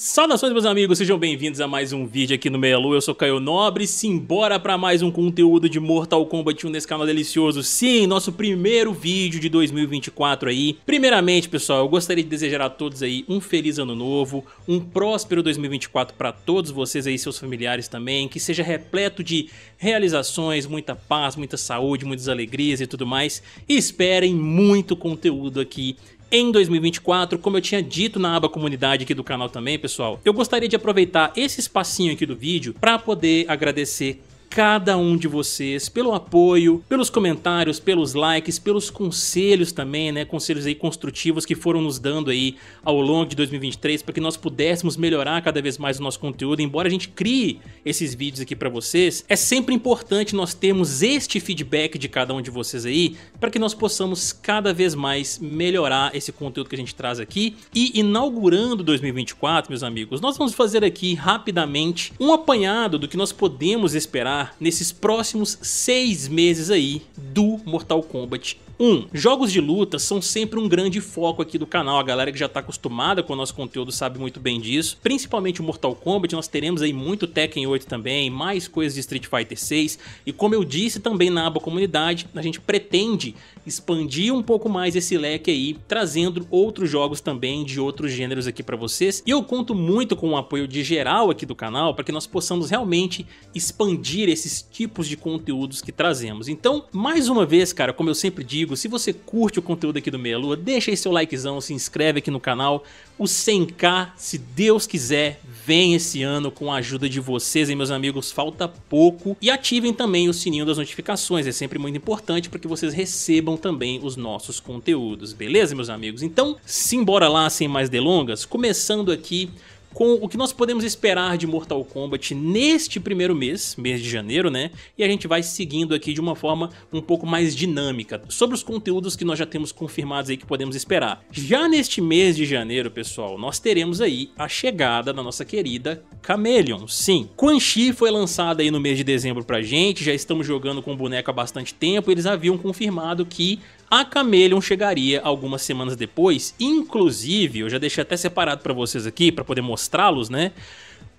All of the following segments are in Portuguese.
Saudações meus amigos, sejam bem-vindos a mais um vídeo aqui no Melu, eu sou Caio Nobre Simbora para mais um conteúdo de Mortal Kombat 1 nesse canal delicioso Sim, nosso primeiro vídeo de 2024 aí Primeiramente pessoal, eu gostaria de desejar a todos aí um feliz ano novo Um próspero 2024 para todos vocês aí, seus familiares também Que seja repleto de realizações, muita paz, muita saúde, muitas alegrias e tudo mais E esperem muito conteúdo aqui em 2024, como eu tinha dito na aba comunidade aqui do canal também, pessoal, eu gostaria de aproveitar esse espacinho aqui do vídeo para poder agradecer cada um de vocês pelo apoio, pelos comentários, pelos likes, pelos conselhos também, né? Conselhos aí construtivos que foram nos dando aí ao longo de 2023 para que nós pudéssemos melhorar cada vez mais o nosso conteúdo. Embora a gente crie esses vídeos aqui para vocês, é sempre importante nós termos este feedback de cada um de vocês aí para que nós possamos cada vez mais melhorar esse conteúdo que a gente traz aqui e inaugurando 2024, meus amigos, nós vamos fazer aqui rapidamente um apanhado do que nós podemos esperar falar nesses próximos seis meses aí do Mortal Kombat um, jogos de luta são sempre um grande foco aqui do canal, a galera que já tá acostumada com o nosso conteúdo sabe muito bem disso, principalmente o Mortal Kombat, nós teremos aí muito Tekken 8 também, mais coisas de Street Fighter 6, e como eu disse também na aba comunidade, a gente pretende expandir um pouco mais esse leque aí, trazendo outros jogos também de outros gêneros aqui para vocês, e eu conto muito com o apoio de geral aqui do canal, para que nós possamos realmente expandir esses tipos de conteúdos que trazemos. Então, mais uma vez, cara, como eu sempre digo, se você curte o conteúdo aqui do Meia Lua, deixa aí seu likezão, se inscreve aqui no canal. O 100k, se Deus quiser, vem esse ano com a ajuda de vocês, hein, meus amigos, falta pouco. E ativem também o sininho das notificações, é sempre muito importante para que vocês recebam também os nossos conteúdos, beleza, meus amigos? Então, simbora lá, sem mais delongas, começando aqui com o que nós podemos esperar de Mortal Kombat neste primeiro mês, mês de janeiro, né? E a gente vai seguindo aqui de uma forma um pouco mais dinâmica sobre os conteúdos que nós já temos confirmados aí que podemos esperar. Já neste mês de janeiro, pessoal, nós teremos aí a chegada da nossa querida Chameleon. Sim, Quan Chi foi lançada aí no mês de dezembro pra gente, já estamos jogando com o boneco há bastante tempo, eles haviam confirmado que a Chameleon chegaria algumas semanas depois, inclusive, eu já deixei até separado para vocês aqui para poder mostrá-los, né?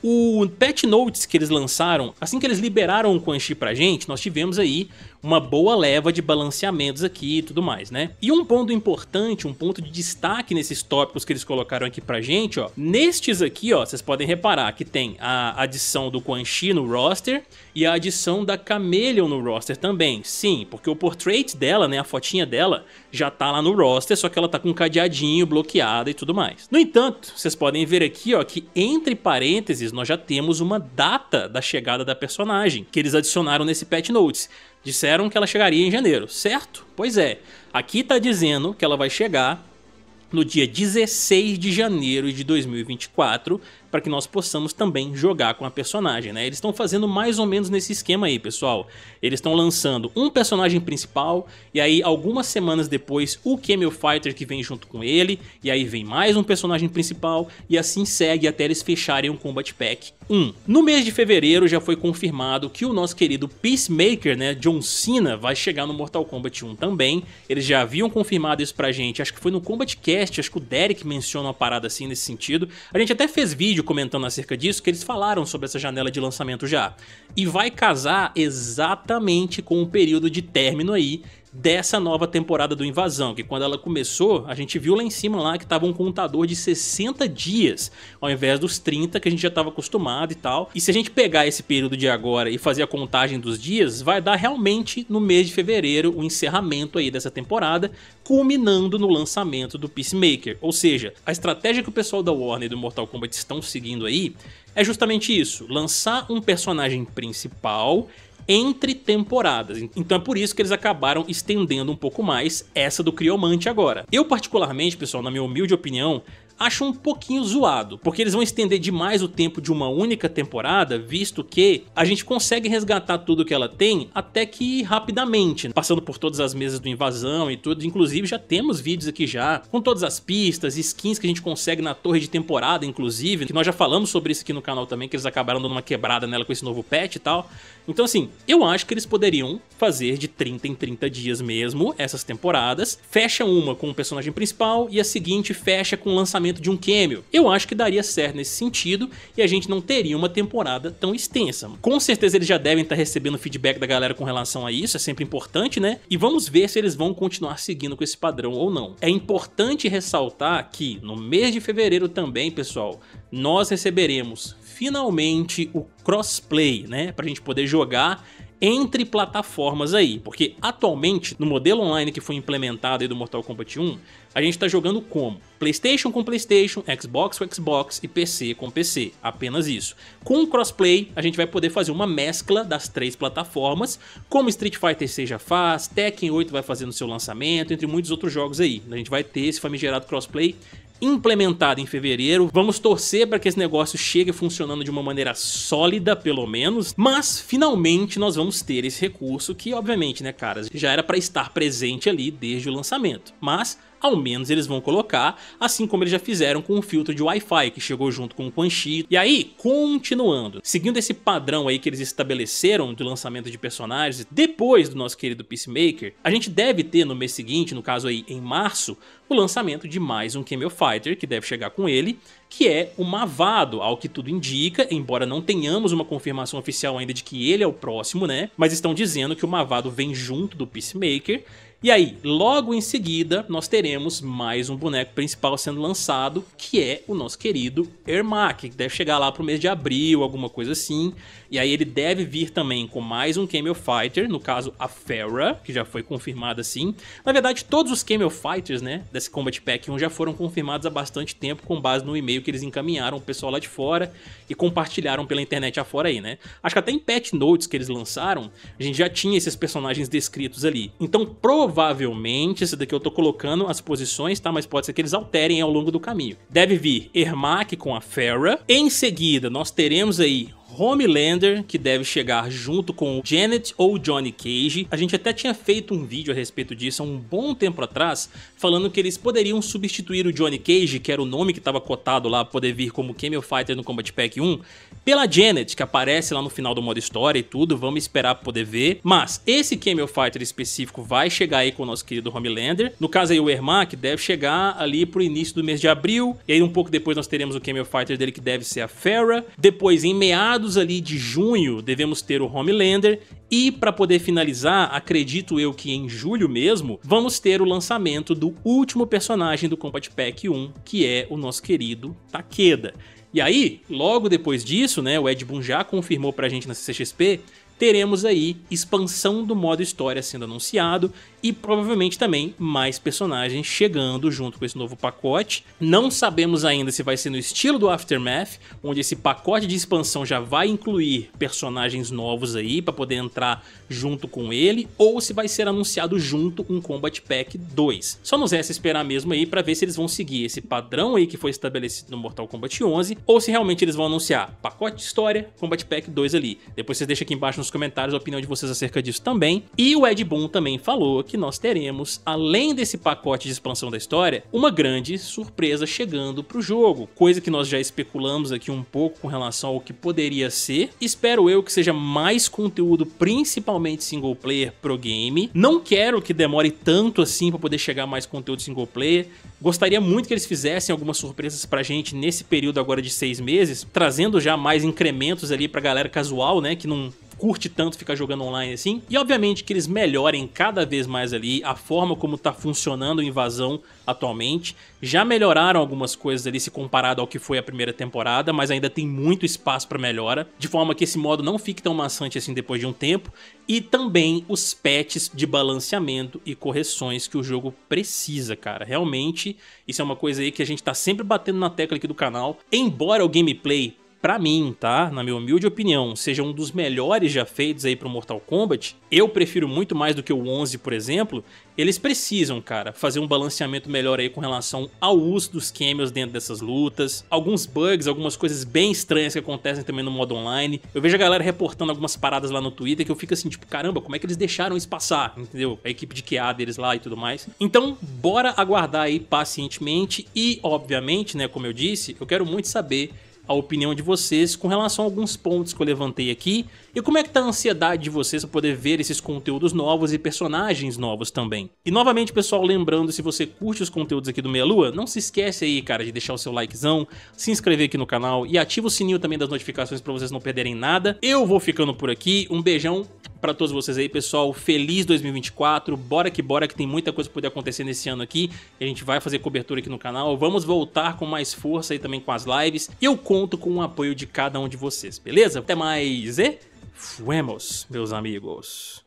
O patch notes que eles lançaram, assim que eles liberaram o Quan Chi pra gente, nós tivemos aí uma boa leva de balanceamentos aqui e tudo mais, né? E um ponto importante, um ponto de destaque nesses tópicos que eles colocaram aqui pra gente, ó. Nestes aqui, ó, vocês podem reparar que tem a adição do Quan Chi no roster e a adição da Chameleon no roster também. Sim, porque o portrait dela, né, a fotinha dela, já tá lá no roster, só que ela tá com um cadeadinho, bloqueada e tudo mais. No entanto, vocês podem ver aqui, ó, que entre parênteses nós já temos uma data da chegada da personagem, que eles adicionaram nesse patch notes. Disseram que ela chegaria em janeiro, certo? Pois é. Aqui está dizendo que ela vai chegar no dia 16 de janeiro de 2024 para que nós possamos também jogar com a personagem, né? Eles estão fazendo mais ou menos nesse esquema aí, pessoal. Eles estão lançando um personagem principal e aí algumas semanas depois o Camel Fighter que vem junto com ele e aí vem mais um personagem principal e assim segue até eles fecharem o um Combat Pack 1. No mês de fevereiro já foi confirmado que o nosso querido Peacemaker, né, John Cena, vai chegar no Mortal Kombat 1 também. Eles já haviam confirmado isso pra gente, acho que foi no Combat Cast, acho que o Derek menciona uma parada assim nesse sentido. A gente até fez vídeo vídeo comentando acerca disso que eles falaram sobre essa janela de lançamento já. E vai casar exatamente com o período de término aí dessa nova temporada do Invasão, que quando ela começou, a gente viu lá em cima lá que tava um contador de 60 dias, ao invés dos 30 que a gente já estava acostumado e tal. E se a gente pegar esse período de agora e fazer a contagem dos dias, vai dar realmente no mês de fevereiro o encerramento aí dessa temporada, culminando no lançamento do Peacemaker. Ou seja, a estratégia que o pessoal da Warner e do Mortal Kombat estão seguindo aí é justamente isso, lançar um personagem principal entre temporadas. Então é por isso que eles acabaram estendendo um pouco mais essa do Criomante agora. Eu particularmente, pessoal, na minha humilde opinião, acho um pouquinho zoado, porque eles vão estender demais o tempo de uma única temporada, visto que a gente consegue resgatar tudo que ela tem até que rapidamente, passando por todas as mesas do invasão e tudo, inclusive já temos vídeos aqui já, com todas as pistas, skins que a gente consegue na torre de temporada, inclusive, que nós já falamos sobre isso aqui no canal também, que eles acabaram dando uma quebrada nela com esse novo patch e tal, então, assim, eu acho que eles poderiam fazer de 30 em 30 dias mesmo essas temporadas. Fecha uma com o personagem principal e a seguinte fecha com o lançamento de um cameo. Eu acho que daria certo nesse sentido e a gente não teria uma temporada tão extensa. Com certeza eles já devem estar recebendo feedback da galera com relação a isso, é sempre importante, né? E vamos ver se eles vão continuar seguindo com esse padrão ou não. É importante ressaltar que no mês de fevereiro também, pessoal, nós receberemos finalmente o crossplay, né, para a gente poder jogar entre plataformas aí, porque atualmente no modelo online que foi implementado aí do Mortal Kombat 1, a gente está jogando como PlayStation com PlayStation, Xbox com Xbox e PC com PC, apenas isso. Com o crossplay, a gente vai poder fazer uma mescla das três plataformas, como Street Fighter 6 já faz, Tekken 8 vai fazer no seu lançamento, entre muitos outros jogos aí. A gente vai ter esse famigerado crossplay implementado em fevereiro. Vamos torcer para que esse negócio chegue funcionando de uma maneira sólida, pelo menos. Mas finalmente nós vamos ter esse recurso que, obviamente, né, caras, já era para estar presente ali desde o lançamento. Mas ao menos eles vão colocar, assim como eles já fizeram com o filtro de Wi-Fi que chegou junto com o Quan Chi. E aí, continuando, seguindo esse padrão aí que eles estabeleceram do lançamento de personagens depois do nosso querido Peacemaker, a gente deve ter no mês seguinte, no caso aí em março, o lançamento de mais um Camel Fighter que deve chegar com ele, que é o Mavado, ao que tudo indica, embora não tenhamos uma confirmação oficial ainda de que ele é o próximo, né? Mas estão dizendo que o Mavado vem junto do Peacemaker e aí, logo em seguida, nós teremos mais um boneco principal sendo lançado, que é o nosso querido Ermac, que deve chegar lá pro mês de abril, alguma coisa assim. E aí ele deve vir também com mais um Camel Fighter, no caso a Fera, que já foi confirmada assim. Na verdade, todos os Camel Fighters, né, desse Combat Pack 1 já foram confirmados há bastante tempo com base no e-mail que eles encaminharam o pessoal lá de fora e compartilharam pela internet afora aí, né? Acho que até em patch notes que eles lançaram, a gente já tinha esses personagens descritos ali. Então, provavelmente provavelmente, isso daqui eu tô colocando as posições, tá? Mas pode ser que eles alterem ao longo do caminho. Deve vir Ermac com a Fera. Em seguida, nós teremos aí Homelander, que deve chegar junto com Janet ou Johnny Cage. A gente até tinha feito um vídeo a respeito disso há um bom tempo atrás, falando que eles poderiam substituir o Johnny Cage, que era o nome que estava cotado lá poder vir como Camel Fighter no Combat Pack 1, pela Janet, que aparece lá no final do modo história e tudo, vamos esperar para poder ver. Mas esse Camel Fighter específico vai chegar aí com o nosso querido Homelander. No caso aí o Ermac deve chegar ali pro início do mês de abril, e aí um pouco depois nós teremos o Camel Fighter dele que deve ser a Farah. Depois em meados meados ali de junho devemos ter o Homelander e para poder finalizar, acredito eu que em julho mesmo, vamos ter o lançamento do último personagem do Combat Pack 1, que é o nosso querido Takeda. E aí, logo depois disso, né, o Ed Boon já confirmou pra gente na CCXP, teremos aí expansão do modo história sendo anunciado e provavelmente também mais personagens chegando junto com esse novo pacote. Não sabemos ainda se vai ser no estilo do Aftermath, onde esse pacote de expansão já vai incluir personagens novos aí para poder entrar junto com ele, ou se vai ser anunciado junto um Combat Pack 2. Só nos resta esperar mesmo aí para ver se eles vão seguir esse padrão aí que foi estabelecido no Mortal Kombat 11, ou se realmente eles vão anunciar pacote de história, Combat Pack 2 ali. Depois vocês deixam aqui embaixo nos comentários a opinião de vocês acerca disso também. E o Ed Boon também falou que que nós teremos, além desse pacote de expansão da história, uma grande surpresa chegando para o jogo, coisa que nós já especulamos aqui um pouco com relação ao que poderia ser. Espero eu que seja mais conteúdo, principalmente single player pro game. Não quero que demore tanto assim para poder chegar mais conteúdo single player. Gostaria muito que eles fizessem algumas surpresas pra gente nesse período agora de seis meses, trazendo já mais incrementos ali pra galera casual, né, que não curte tanto ficar jogando online assim. E obviamente que eles melhorem cada vez mais ali a forma como tá funcionando a invasão atualmente. Já melhoraram algumas coisas ali se comparado ao que foi a primeira temporada, mas ainda tem muito espaço para melhora, de forma que esse modo não fique tão maçante assim depois de um tempo. E também os patches de balanceamento e correções que o jogo precisa, cara. Realmente, isso é uma coisa aí que a gente tá sempre batendo na tecla aqui do canal. Embora o gameplay para mim, tá? Na minha humilde opinião, seja um dos melhores já feitos aí pro Mortal Kombat, eu prefiro muito mais do que o 11, por exemplo, eles precisam, cara, fazer um balanceamento melhor aí com relação ao uso dos cameos dentro dessas lutas, alguns bugs, algumas coisas bem estranhas que acontecem também no modo online. Eu vejo a galera reportando algumas paradas lá no Twitter que eu fico assim, tipo, caramba, como é que eles deixaram isso passar, entendeu? A equipe de QA deles lá e tudo mais. Então, bora aguardar aí pacientemente e, obviamente, né, como eu disse, eu quero muito saber a opinião de vocês com relação a alguns pontos que eu levantei aqui e como é que tá a ansiedade de vocês para poder ver esses conteúdos novos e personagens novos também. E novamente, pessoal, lembrando, se você curte os conteúdos aqui do Meia Lua, não se esquece aí, cara, de deixar o seu likezão, se inscrever aqui no canal e ativa o sininho também das notificações para vocês não perderem nada. Eu vou ficando por aqui, um beijão para todos vocês aí, pessoal. Feliz 2024. Bora que bora, que tem muita coisa poder acontecer nesse ano aqui. A gente vai fazer cobertura aqui no canal. Vamos voltar com mais força aí também com as lives. Eu conto com o apoio de cada um de vocês, beleza? Até mais e fuemos, meus amigos.